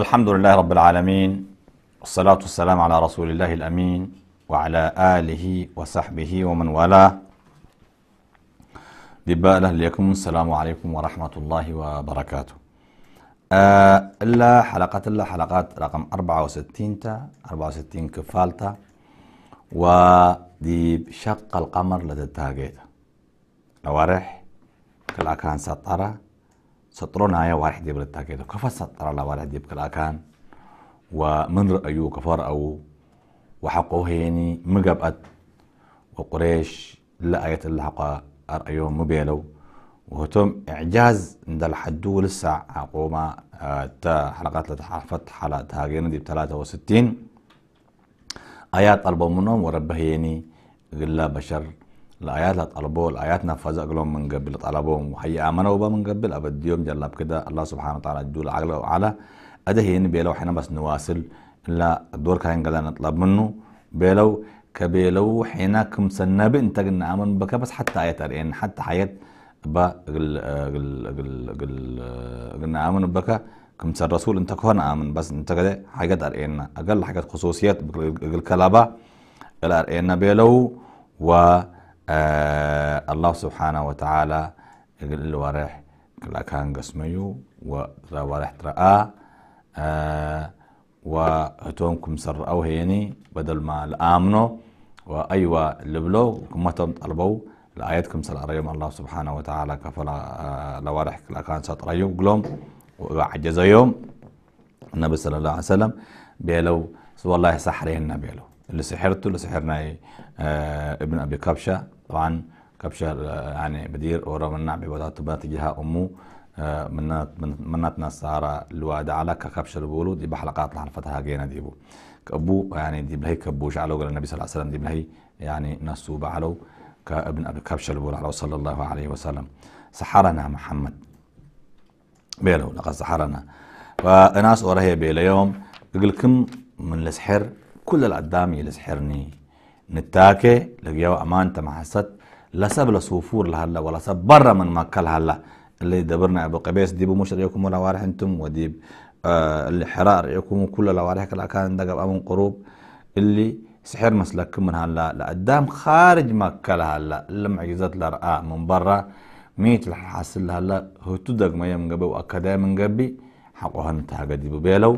الحمد لله رب العالمين والصلاة والسلام على رسول الله الأمين وعلى آله وصحبه ومن والاه دباء لكم السلام عليكم ورحمة الله وبركاته آه إلا حلقات إلا حلقات رقم 64 تا 64 كفالتا ودي شق القمر لدى لتتاقيت لوارح كلا كان سطرة سطرنا يا واحد يبرد تاكيدو كفا سطر على واحد يبقى كان ومن رأيو كفر أو وحقو هيني مقبأت وقريش لا آية اللي حقا أرأيو مبيلو وهتم إعجاز عند الحدو لسا عقوما آه، تا حلقات لتحرفت حالة تاجين دي بتلاتة وستين آيات طلبوا منهم وربه يعني غلا بشر الآيات اللي طلبوا الآيات نفذ أقلهم من قبل طلبوهم وحي آمنوا بها من قبل أبد يوم جلب كده الله سبحانه وتعالى الجول عقله وعلا أدهين بيلو حين بس نواصل إلا الدور كان قدر نطلب منه بيلو كبيلو حين كم سنب انت قلنا آمن بك بس حتى آيات أرئين حتى حياة با قل قل قل قل قلنا آمن بك كم سن رسول انت كون آمن بس انت قلنا حاجات أرئينا أقل حاجات خصوصيات قل كلابا الأرئينا بيلو و آه، الله سبحانه وتعالى يقول الورح كلا كان قسميو ورح ترآ آه، وهتونكم سر أو هيني بدل ما الآمنو وأيوة اللي لبلو كمتم طلبو لآياتكم سر أريم الله سبحانه وتعالى كفلا آه، لورح كلا كان سطريو قلوم وعجزيوم النبي صلى الله عليه وسلم بيلو سوى الله سحرين بيلو اللي سحرته اللي سحرناه إيه؟ آه، ابن ابي كبشه طبعا كبشه آه، يعني بدير ورا منع نعم بوضعته بنتجها امه آه، منات مناتنا سارة الواد على ككبش البولو دي بحلقات لحلفتها جينا ديبو كأبو يعني دي بلهي كبوش على قال النبي صلى الله عليه وسلم دي بلهي يعني نسو بعلو كابن أبي كبشة البولو على صلى الله عليه وسلم سحرنا محمد بيلو لقد سحرنا وناس وراهي بيلو يوم يقول كم من السحر كل الأدام يلسحرني نتاكي لقياو أمان تمحست لا سب لا صفور لهلا ولا سب برا من كل هلا اللي دبرنا أبو قبيس ديبو مش رأيكم ولا وارح أنتم وديب آه اللي حرار رأيكم كل لوارحك الأكان دقب أمون قروب اللي سحر مسلك من هلا لقدام خارج مكة هلا اللي معجزات لرأى من برا ميت الحاصل هلا هو تدق ما يمقبي وأكدا من قبي حقوها ديبو ببيلو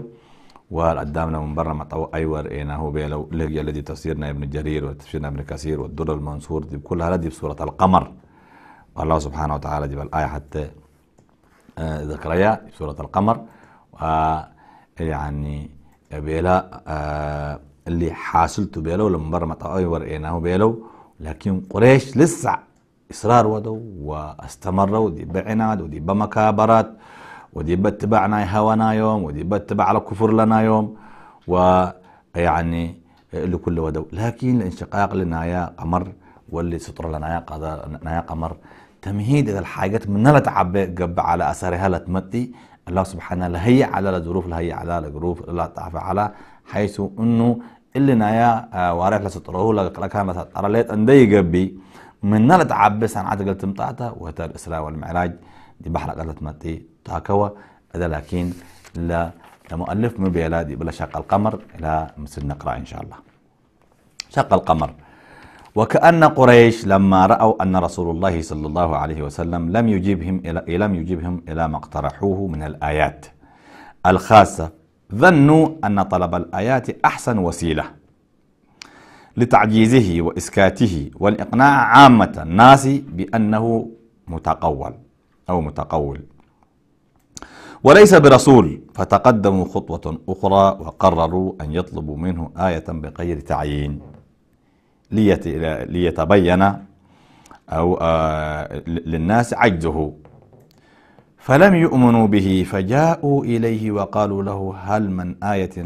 والقدامنا من برا طو أيور إينا هو بيلو لقي الذي تفسيرنا ابن جرير وتفسيرنا ابن كثير والدر المنصور دي كلها دي بسورة القمر والله سبحانه وتعالى دي بالآية حتى آه، ذكريا سورة القمر يعني بيلا آه، اللي حاصلته بيلو لما برا طو أيور إينا هو بيلو لكن قريش لسه إصرار ودو واستمروا دي بعناد ودي بمكابرات ودي بتبعنا هوانا يوم ودي بتبع على كفر لنا يوم ويعني لكل ودو لكن الانشقاق لنا يا قمر واللي سطر لنا يا قدر يا قمر تمهيد اذا الحاجات من لا تعب قب على اثارها لا تمتي الله سبحانه لا هي على الظروف لا هي على الظروف لا تعفى على حيث أنه اللي نايا آه، وارح لسطره لك لك مثلا ترى ليت أندي قبي ምና عن ሰንዓት ምጣእታ ወህተ እስራ والمعراج دي بحر قالت ماتي تاكوا هذا لكن لا مؤلف من بلا دي بلا شق القمر الى مثل نقرا ان شاء الله شق القمر وكأن قريش لما رأوا أن رسول الله صلى الله عليه وسلم لم يجيبهم إلى لم يجيبهم إلى ما اقترحوه من الآيات الخاصة ظنوا أن طلب الآيات أحسن وسيلة لتعجيزه وإسكاته والإقناع عامة الناس بأنه متقول أو متقول وليس برسول فتقدموا خطوة أخرى وقرروا أن يطلبوا منه آية بغير تعيين ليتبين أو آه، للناس عجزه فلم يؤمنوا به فجاءوا إليه وقالوا له هل من آية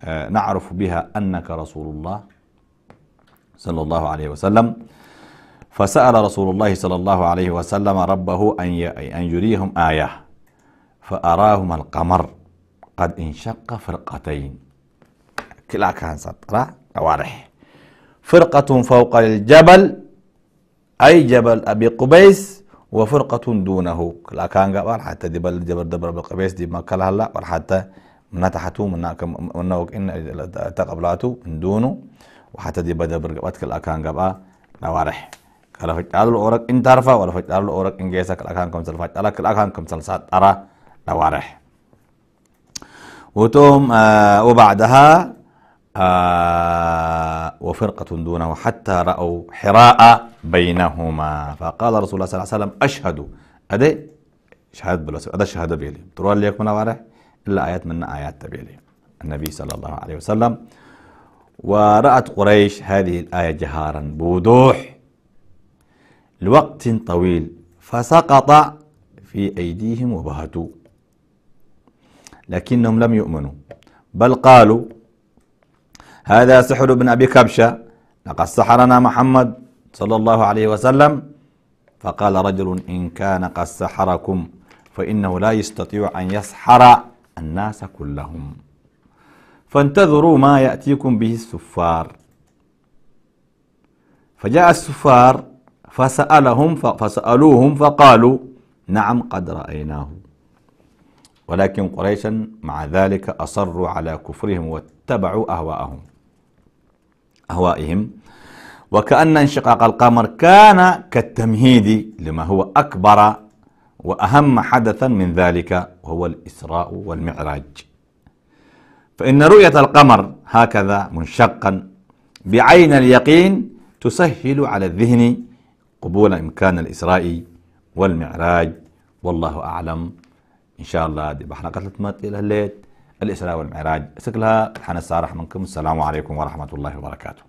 آه، نعرف بها أنك رسول الله صلى الله عليه وسلم فسأل رسول الله صلى الله عليه وسلم ربه أن أن يريهم آية فأراهم القمر قد انشق فرقتين كلا كان سطرة وارح فرقة فوق الجبل أي جبل أبي قبيس وفرقة دونه كلا كان قبل حتى جبل جبل دبر أبي قبيس دي ما كلا هلا وحتى من تحته من إن تقبلاته من دونه وحتى دي بدا برقبتك الأكان قبا نوارح كلا فجأة الأورق إن ترفع ولا فجأة الأورق إن جيسك الأكان كم سلفات ألا كلا أكان كم سلسات أرى نوارح وتوم آه وبعدها آه وفرقة دونه حتى رأوا حراء بينهما فقال رسول الله صلى الله عليه وسلم أشهد أدي شهاد بالوسط هذا الشهادة بيلي تروى ليكم نوارح إلا آيات من آيات تبيلي النبي صلى الله عليه وسلم ورأت قريش هذه الآية جهارا بوضوح لوقت طويل فسقط في أيديهم وبهتوا لكنهم لم يؤمنوا بل قالوا هذا سحر ابن أبي كبشة لقد سحرنا محمد صلى الله عليه وسلم فقال رجل إن كان قد سحركم فإنه لا يستطيع أن يسحر الناس كلهم فانتظروا ما يأتيكم به السفار فجاء السفار فسألهم فسألوهم فقالوا نعم قد رأيناه ولكن قريشا مع ذلك أصروا على كفرهم واتبعوا أهواءهم أهوائهم وكأن انشقاق القمر كان كالتمهيد لما هو أكبر وأهم حدثا من ذلك وهو الإسراء والمعراج فإن رؤية القمر هكذا منشقا بعين اليقين تسهل على الذهن قبول إمكان الإسراء والمعراج والله أعلم إن شاء الله دي بحلقة إلى الليل الإسراء والمعراج حنا حنسارح منكم السلام عليكم ورحمة الله وبركاته